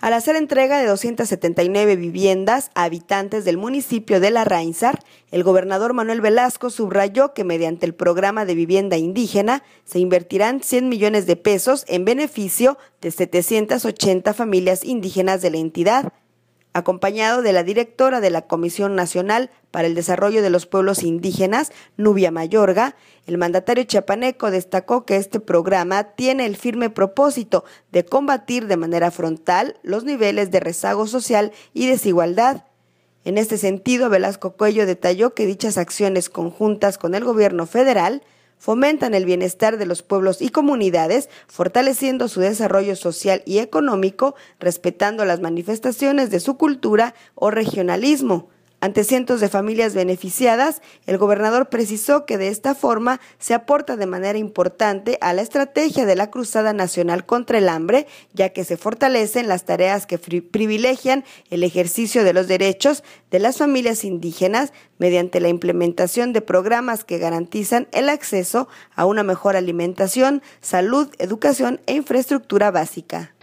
al hacer entrega de 279 viviendas a habitantes del municipio de La Reinsar, el gobernador Manuel Velasco subrayó que mediante el programa de vivienda indígena se invertirán 100 millones de pesos en beneficio de 780 familias indígenas de la entidad, acompañado de la directora de la Comisión Nacional para el Desarrollo de los Pueblos Indígenas, Nubia Mayorga, el mandatario chiapaneco destacó que este programa tiene el firme propósito de combatir de manera frontal los niveles de rezago social y desigualdad. En este sentido, Velasco Cuello detalló que dichas acciones conjuntas con el gobierno federal fomentan el bienestar de los pueblos y comunidades, fortaleciendo su desarrollo social y económico, respetando las manifestaciones de su cultura o regionalismo ante cientos de familias beneficiadas, el gobernador precisó que de esta forma se aporta de manera importante a la estrategia de la Cruzada Nacional contra el Hambre, ya que se fortalecen las tareas que privilegian el ejercicio de los derechos de las familias indígenas mediante la implementación de programas que garantizan el acceso a una mejor alimentación, salud, educación e infraestructura básica.